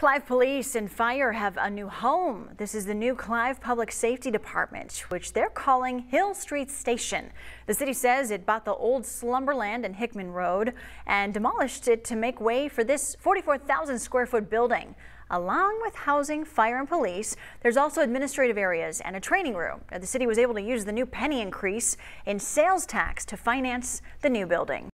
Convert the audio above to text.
Clive Police and Fire have a new home. This is the new Clive Public Safety Department, which they're calling Hill Street Station. The city says it bought the old Slumberland and Hickman Road and demolished it to make way for this 44,000 square foot building. Along with housing, fire, and police, there's also administrative areas and a training room. The city was able to use the new penny increase in sales tax to finance the new building.